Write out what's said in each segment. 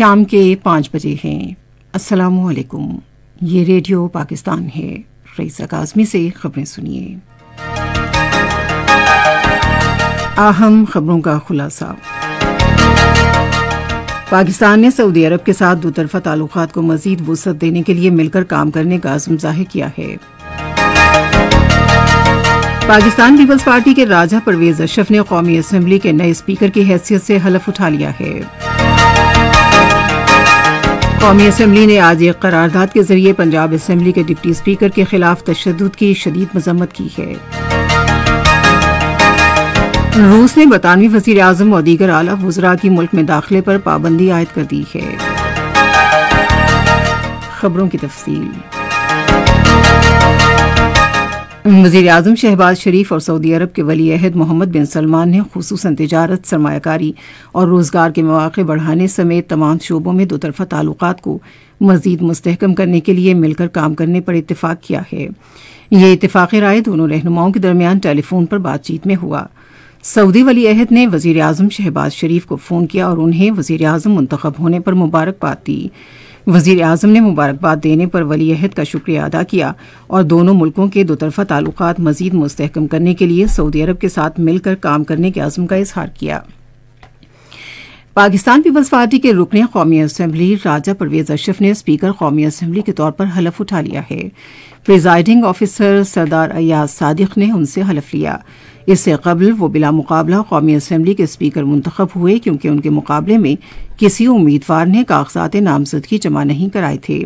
शाम के पाँच बजे हैं वालेकुम ये रेडियो पाकिस्तान है रईस अकाजमी से खबरें सुनिए अहम खबरों का खुलासा पाकिस्तान ने सऊदी अरब के साथ दोतरफा ताल्लुक को मजीद वसत देने के लिए मिलकर काम करने का आजम जाहिर किया है पाकिस्तान पीपल्स पार्टी के राजा परवेज अशरफ ने कौमी असम्बली के नए स्पीकर की हैसियत से हलफ उठा लिया है कौमी असम्बली ने आज एक करारदाद के जरिए पंजाब असम्बली के डिप्टी स्पीकर के खिलाफ तशद की शदीद मजम्मत की है रूस ने बरतानवी वजीर अजम और दीगर आला वजरा की मुल्क में दाखिले पर पाबंदी आयद कर दी है खबरों की तफसील वजीर अजम शहबाज शरीफ और सऊदी अरब के वली अहद मोहम्मद बिन सलमान ने खसूस तजारत सरमाकारी और रोज़गार के मौाक़े बढ़ाने समेत तमाम शोबों में दोतरफा ताल्लुक को मजीद मुस्तहकम करने के लिए मिलकर काम करने पर इतफाक़ किया है ये इतफाक़ राय दोनों रहनुमाओं के दरमियान टेलीफोन पर बातचीत में हुआ सऊदी वली अहद ने वजीर अजम शहबाज शरीफ को फ़ोन किया और उन्हें वजीर अजम मंतखब होने पर मुबारकबाद दी वजीर अजम ने मुबारकबाद देने पर वली अहद का शुक्रिया अदा किया और दोनों मुल्कों के दोतरफा ताल्लुक मजीद मुस्तकम करने के लिए सऊदी अरब के साथ मिलकर काम करने के आज़म का इजहार किया पाकिस्तान पीपल्स पार्टी के रुकने कौमी असम्बली राजा परवेज अशरफ ने स्पीकर कौमी असम्बली के तौर पर हलफ उठा लिया है प्रिजाइडिंग ऑफिसर सरदार अयाज सादिक ने उनसे हलफ लिया इससे कबल वो बिला मुकाबला कौमी असम्बली के स्पीकर मुंतब हुए क्योंकि उनके मुकाबले में किसी उम्मीदवार ने कागजात नामजदगी जमा नहीं कराए थे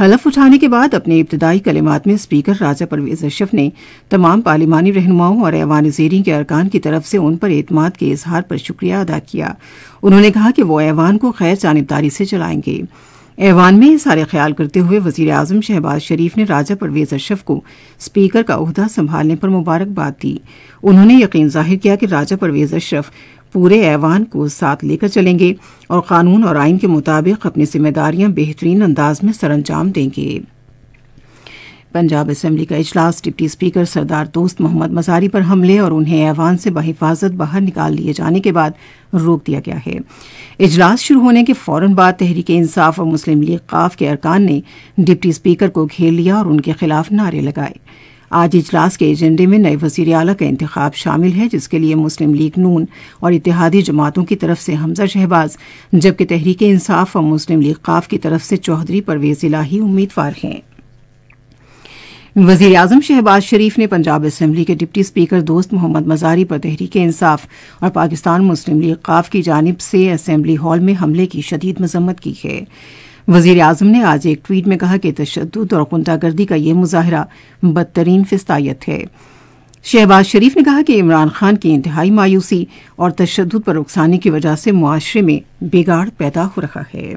हलफ उठाने के बाद अपने इब्तदाई कलिमात में स्पीकर राजा परवेज अशरफ ने तमाम पार्लिमानी रहनुमाओं और ऐवान जेरी के अरकान की तरफ से उन पर एतम के इजहार पर शुक्रिया अदा किया उन्होंने कहा कि वो ऐवान को खैर जानबदारी से चलाएंगे ऐवान में ये सारे ख्याल करते हुए वजीर अजम शहबाज शरीफ ने राजा परवेज अशरफ को स्पीकर का अहदा संभालने पर मुबारकबाद दी उन्होंने यकीन जाहिर किया कि राजा परवेज अशरफ पूरे ऐवान को साथ लेकर चलेंगे और कानून और आइन के मुताबिक अपनी जिम्मेदारियां बेहतरीन अंदाज में सरंजाम देंगे पंजाब असम्बली का इजलास डिप्टी स्पीकर सरदार दोस्त मोहम्मद मजारी पर हमले और उन्हें ऐवान से बहिफाजत बाहर निकाल लिए जाने के बाद रोक दिया गया है इजलास शुरू होने के फौरन बाद तहरीक इंसाफ और मुस्लिम लीग काफ के अरकान ने डिप्टी स्पीकर को घेर लिया और उनके खिलाफ नारे लगाए आज इजलास के एजेंडे में नए वजीर अला का इंतखब शामिल है जिसके लिए मुस्लिम लीग नून और इतिहादी जमातों की तरफ से हमजा शहबाज जबकि तहरीक इंसाफ और मुस्लिम लीग काफ की तरफ से चौधरी परवेज इलाही उम्मीदवार हैं वजीर आजम शहबाज शरीफ ने पंजाब असम्बली के डिप्टी स्पीकर दोस्त मोहम्मद मजारी पर तहरीक इंसाफ और पाकिस्तान मुस्लिम लीग काफ की जानब से असम्बली हॉल में हमले की शदीद मजम्मत की है वजीर अजम ने आज एक ट्वीट में कहा कि तशद और गुंडागर्दी का यह मुजाहरा बदतरीन फिस्तायत है शहबाज शरीफ ने कहा कि इमरान खान की इंतहाई मायूसी और तशद पर उकसाने की वजह से मुआरे में बिगाड़ पैदा हो रहा है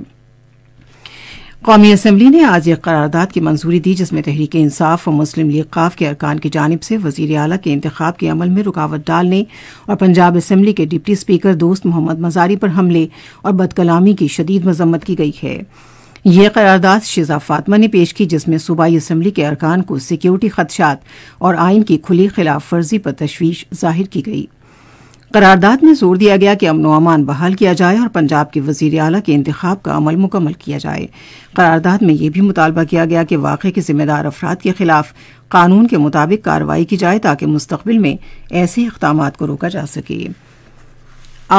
कौमी असम्बली ने आज एक करारदाद की मंजूरी दी जिसमें तहरीक इंसाफ और मुस्लिम लीग काफ के अरकान की जानब से वजीर अला के इंतखब के अमल में रुकावट डालने और पंजाब असम्बली के डिप्टी स्पीकर दोस्त मोहम्मद मजारी पर हमले और बदकलामी की शदीद मजम्मत की गई है यह करारदाद शिजा फातमा ने पेश की जिसमें सूबाई असम्बली के अरकान को सिक्योरिटी खदशात और आइन की खुली खिलाफ वर्जी पर तशवीश जाहिर की गई करारदाद में जोर दिया गया कि अमनो अमान बहाल किया जाए और पंजाब के वजीर अला के इंतखब का अमल मुकम्मल किया जाए करारदाद में यह भी मुतालबा किया गया कि वाक़े के जिम्मेदार अफराद के खिलाफ कानून के मुताबिक कार्रवाई की जाए ताकि मुस्तबिल में ऐसे इकदाम को रोका जा सके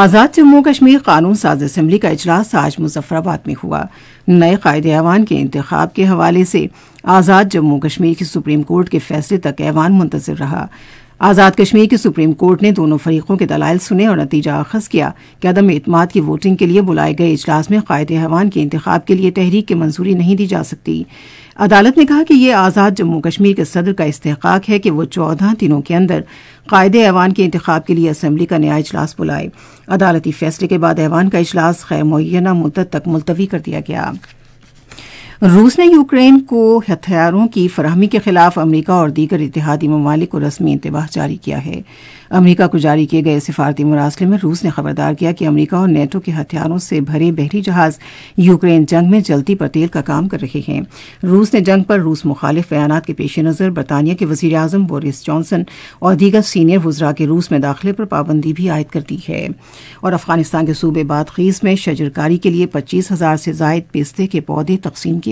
आज़ाद जम्मू कश्मीर कानून साज असम्बली का अजलास आज मुजफ्फराबाद में हुआ नए कायद ऐवान के इंतखब के हवाले से आज़ाद जम्मू कश्मीर की सुप्रीम कोर्ट के फैसले तक एवान मुंतजर रहा आज़ाद कश्मीर की सुप्रीम कोर्ट ने दोनों फरीकों के दलाइल सुने और नतीजा अखज किया कि अदम अतमाद की वोटिंग के लिए बुलाए गए इजलास में कायद हवान के इंतखब के लिए तहरीक की मंजूरी नहीं दी जा सकती अदालत ने कहा कि यह आज़ाद जम्मू कश्मीर के सदर का इस्तेकाक है कि वह चौदह दिनों के अंदर कायद ऐवान के इंतखब के लिए असम्बली का नया इजलास बुलाए अदालती फैसले के बाद ऐवान का इजलास खैर मुना मुद्दत तक मुलतवी कर दिया गया रूस ने यूक्रेन को हथियारों की फरहमी के खिलाफ अमरीका और दीगर इतिहादी ममालिक को रस्मी इंतबाह जारी किया है अमरीका को जारी किए गए सिफारती मुरासले में रूस ने खबरदार किया कि अमरीका और नेटो के हथियारों से भरे बहरी जहाज यूक्रेन जंग में जलती पर तेल का काम कर रहे हैं रूस ने जंग पर रूस मुखालिफ बयान के पेश नज़र बरतानिया के वजी अजम बोरिस जॉनसन और दीगर सीनियर वजरा के रूस में दाखिले पर पाबंदी भी आयद कर दी है और अफगानिस्तान के सूबे बादखीज में शजरकारी के लिए पच्चीस हजार से जायद पिस्ते के पौधे तकसीम किए